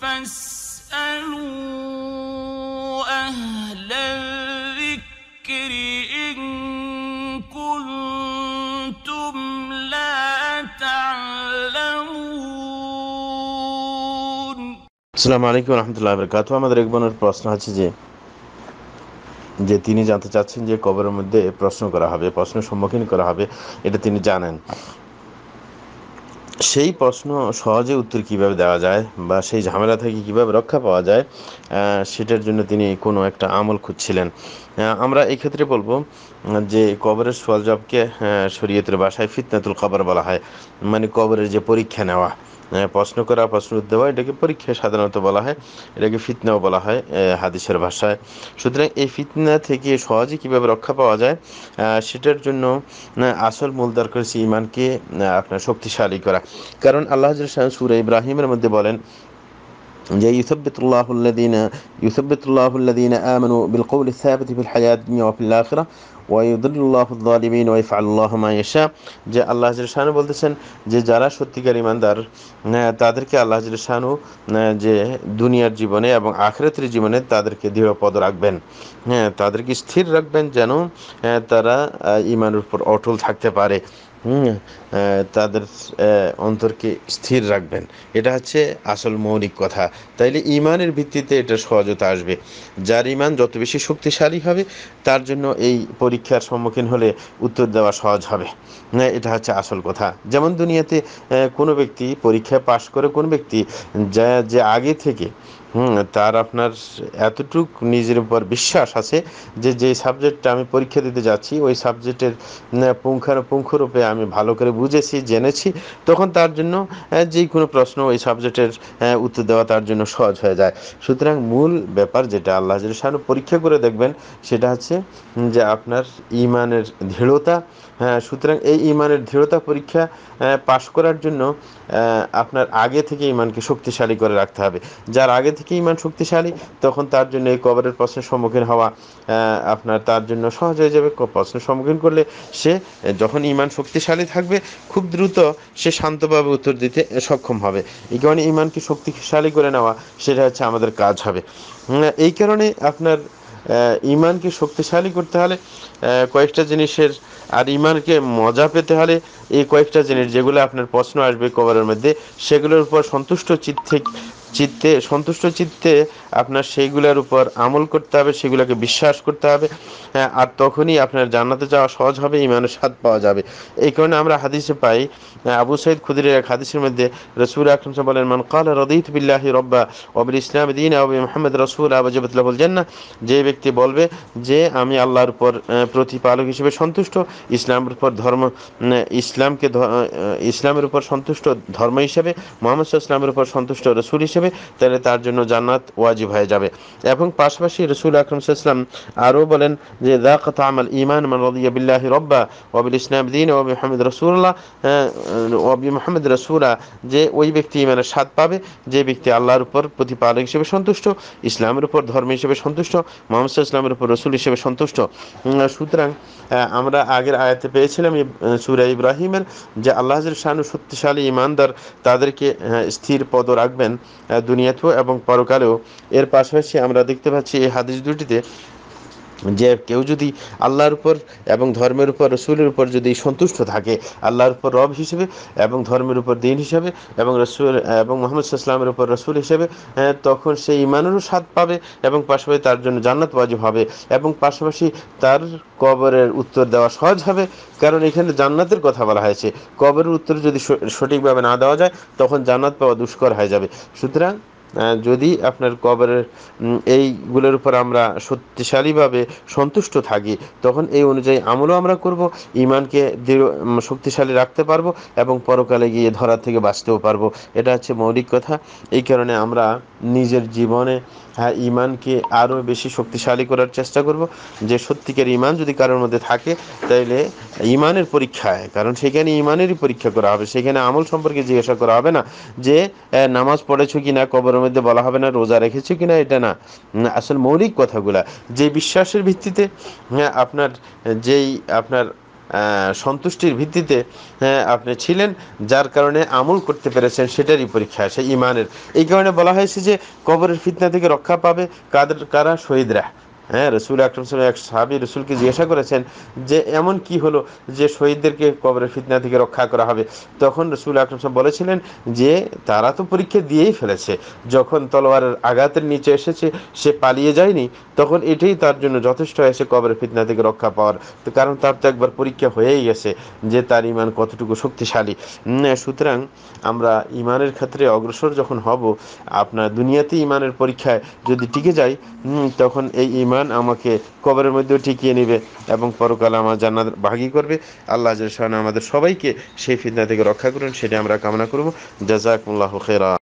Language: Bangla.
فاسألوا আলাইকুম রহমতুল্লাহ إن আমাদের এক বোনের প্রশ্ন আছে যে যে তিনি জানতে চাচ্ছেন যে কবরের মধ্যে প্রশ্ন করা হবে প্রশ্নের সম্মুখীন করা হবে এটা তিনি জানেন সেই প্রশ্ন সহজে উত্তর কিভাবে দেওয়া যায় বা সেই ঝামেলা থেকে কিভাবে রক্ষা পাওয়া যায় সেটার জন্য তিনি কোনো একটা আমল খুঁজছিলেন আমরা এই ক্ষেত্রে বলবো যে কবরের সোয়াল জবকে শরীয়তের বাসায় ফিতনাতুল কবর বলা হয় মানে কবরের যে পরীক্ষা নেওয়া হ্যাঁ, প্রশ্ন করা প্রশ্নের দেওয়া এটাকে পরীক্ষা সাধারণত বলা হয় এটাকে ফিতনাও বলা হয় হাদিসের ভাষায় সুতরাং এই ফিতনা থেকে সহজে কীভাবে রক্ষা পাওয়া যায় সেটার জন্য আসল মূল দরকার হচ্ছে ইমানকে আপনার শক্তিশালী করা কারণ আল্লাহ সুরে ইব্রাহিমের মধ্যে বলেন যে ইউসবিতুল্লাহুল্লাদিন ইউসবিতুল্লাহুল্লাদিন আমানু বিল কৌল সাহাবতি ফিল হায়াত দুনিয়া ওয়া ফিল ওয়াইদুল্লাহদ্দিন ওয়াইফ আল্লাহ মায়েশা যে আল্লাহ হাজির শাহানু বলতেছেন যে যারা সত্যিকার ইমানদার তাদেরকে আল্লাহ হাজির শাহানু যে দুনিয়ার জীবনে এবং আখরাতের জীবনে তাদেরকে দৃঢ়পদ রাখবেন হ্যাঁ তাদেরকে স্থির রাখবেন যেন তারা ইমানের উপর অটল থাকতে পারে তাদের অন্তরকে স্থির রাখবেন এটা হচ্ছে আসল মৌলিক কথা তাইলে ইমানের ভিত্তিতে এটা সহজতা আসবে যার ইমান যত বেশি শক্তিশালী হবে তার জন্য এই পরীক্ষার সম্মুখীন হলে উত্তর দেওয়া সহজ হবে এটা হচ্ছে আসল কথা যেমন দুনিয়াতে কোনো ব্যক্তি পরীক্ষা পাশ করে কোন ব্যক্তি যা যে আগে থেকে হুম তার আপনার এতটুক নিজের উপর বিশ্বাস আছে যে যে সাবজেক্টটা আমি পরীক্ষা দিতে যাচ্ছি ওই সাবজেক্টের পুঙ্খানুপুঙ্খরূপে আমি ভালো করে বুঝেছি জেনেছি তখন তার জন্য যে কোনো প্রশ্ন ওই সাবজেক্টের উত্তর দেওয়া তার জন্য সহজ হয়ে যায় সুতরাং মূল ব্যাপার যেটা আল্লাহ সামনে পরীক্ষা করে দেখবেন সেটা হচ্ছে যে আপনার ইমানের দৃঢ়তা হ্যাঁ সুতরাং এই ইমানের দৃঢ়তা পরীক্ষা পাশ করার জন্য আপনার আগে থেকে ইমানকে শক্তিশালী করে রাখতে হবে যার আগে থেকে ইমান শক্তিশালী তখন তার জন্য এই কবরের প্রশ্নের সম্মুখীন হওয়া আপনার তার জন্য সহজ হয়ে যাবে প্রশ্নের সম্মুখীন করলে সে যখন ইমান শক্তিশালী থাকবে খুব দ্রুত সে শান্তভাবে উত্তর দিতে সক্ষম হবে এই কারণে ইমানকে শক্তিশালী করে নেওয়া সেটা হচ্ছে আমাদের কাজ হবে এই কারণে আপনার ইমানকে শক্তিশালী করতে হলে কয়েকটা জিনিসের আর ইমানকে মজা পেতে হলে এই কয়েকটা জিনিস যেগুলো আপনার প্রশ্ন আসবে কবরের মধ্যে সেগুলোর উপর সন্তুষ্ট চিত্তে চিত্তে সন্তুষ্ট চিত্তে আপনার সেইগুলোর উপর আমল করতে হবে সেগুলোকে বিশ্বাস করতে হবে হ্যাঁ, আর তখনই আপনার জান্নাতে যাওয়া সহজ হবে ইমানের স্বাদ পাওয়া যাবে এই কারণে আমরা হাদিসে পাই হ্যাঁ, আবু সৈদ খুদির এক হাদিসের মধ্যে রসুল আকরম সাহ বলেন মান কাল রদিত বিল্লাহি রব্বা অবুল ইসলাম দিন আবু মোহাম্মদ রসুল আবাজবুল্লাহ বলছেন না যে ব্যক্তি বলবে যে আমি আল্লাহর উপর প্রতিপালক হিসেবে সন্তুষ্ট ইসলামের উপর ধর্ম ইসলামকে ইসলামের উপর সন্তুষ্ট ধর্ম হিসেবে মোহাম্মদ ইসলামের উপর সন্তুষ্ট রসুল হিসেবে হিসেবে তাহলে তার জন্য জান্নাত ওয়াজিব হয়ে যাবে এবং পাশাপাশি রসুল আকরম সাল্লাম আরও বলেন যে দা কথা আমল ইমান মান রদিয়াবিল্লাহি রব্বা ওবিল ইসলাম দিন ওবি মোহাম্মদ রসুল্লাহ হ্যাঁ, ওবি মোহাম্মদ রসুলা যে ওই ব্যক্তি ইমানের স্বাদ পাবে যে ব্যক্তি আল্লাহর উপর প্রতিপালক হিসেবে সন্তুষ্ট ইসলামের উপর ধর্ম হিসেবে সন্তুষ্ট মোহাম্মদ ইসলামের উপর রসুল হিসেবে সন্তুষ্ট সুতরাং আমরা আগের আয়াতে পেয়েছিলাম সুরা ইব্রাহিমের যে আল্লাহ শাহানু শক্তিশালী ইমানদার তাদেরকে স্থির পদ রাখবেন দুনিয়াতেও এবং পরকালেও এর পাশাপাশি আমরা দেখতে পাচ্ছি এই হাদিস দুটিতে যে কেউ যদি আল্লাহর উপর এবং ধর্মের উপর রসুলের উপর যদি সন্তুষ্ট থাকে আল্লাহর উপর রব হিসেবে এবং ধর্মের উপর দিন হিসাবে এবং রসুল এবং মোহাম্মদ ইসলামের উপর রসুল হিসেবে হ্যাঁ, তখন সে ইমানেরও স্বাদ পাবে এবং পাশাপাশি তার জন্য জান্নাত ওয়াজিব হবে এবং পাশাপাশি তার কবরের উত্তর দেওয়া সহজ হবে কারণ এখানে জান্নাতের কথা বলা হয়েছে কবরের উত্তর যদি সঠিকভাবে না দেওয়া যায় তখন জান্নাত পাওয়া দুষ্কর হয়ে যাবে সুতরাং যদি আপনার কবরের এইগুলোর উপর আমরা শক্তিশালীভাবে সন্তুষ্ট থাকি তখন এই অনুযায়ী আমলও আমরা করব ইমানকে দৃঢ় শক্তিশালী রাখতে পারবো এবং পরকালে গিয়ে ধরা থেকে বাঁচতেও পারবো এটা হচ্ছে মৌলিক কথা এই কারণে আমরা নিজের জীবনে হ্যাঁ ইমানকে আরও বেশি শক্তিশালী করার চেষ্টা করব যে সত্যিকার ইমান যদি কারোর মধ্যে থাকে তাইলে ইমানের পরীক্ষায় কারণ সেখানে ইমানেরই পরীক্ষা করা হবে সেখানে আমল সম্পর্কে জিজ্ঞাসা করা হবে না যে নামাজ পড়েছ কি না কবর এগুলোর মধ্যে বলা হবে না রোজা রেখেছে কিনা এটা না আসল মৌলিক কথাগুলা যে বিশ্বাসের ভিত্তিতে হ্যাঁ আপনার যেই আপনার সন্তুষ্টির ভিত্তিতে হ্যাঁ, আপনি ছিলেন যার কারণে আমল করতে পেরেছেন সেটারই পরীক্ষা আসে ইমানের এই কারণে বলা হয়েছে যে কবরের ফিতনা থেকে রক্ষা পাবে কাদের কারা শহীদরা হ্যাঁ রসুল আকরম এক সাহাবি রসুলকে জিজ্ঞাসা করেছেন যে এমন কি হলো যে শহীদদেরকে কবরের ফিতনা থেকে রক্ষা করা হবে তখন রসুল আকরম বলেছিলেন যে তারা তো পরীক্ষা দিয়েই ফেলেছে যখন তলোয়ারের আঘাতের নিচে এসেছে সে পালিয়ে যায়নি তখন এটাই তার জন্য যথেষ্ট হয়েছে কবরের ফিতনা থেকে রক্ষা পাওয়ার তো কারণ তার তো একবার পরীক্ষা হয়েই গেছে যে তার ইমান কতটুকু শক্তিশালী সুতরাং আমরা ইমানের ক্ষেত্রে অগ্রসর যখন হব আপনার দুনিয়াতে ইমানের পরীক্ষায় যদি টিকে যাই তখন এই ইমান ইমান আমাকে কবরের মধ্যেও টিকিয়ে নেবে এবং পরকালে আমার জান্নাত ভাগি করবে আল্লাহ জাহান আমাদের সবাইকে সেই ফিতনা থেকে রক্ষা করুন সেটা আমরা কামনা করবো জাজাকুল্লাহ খেরা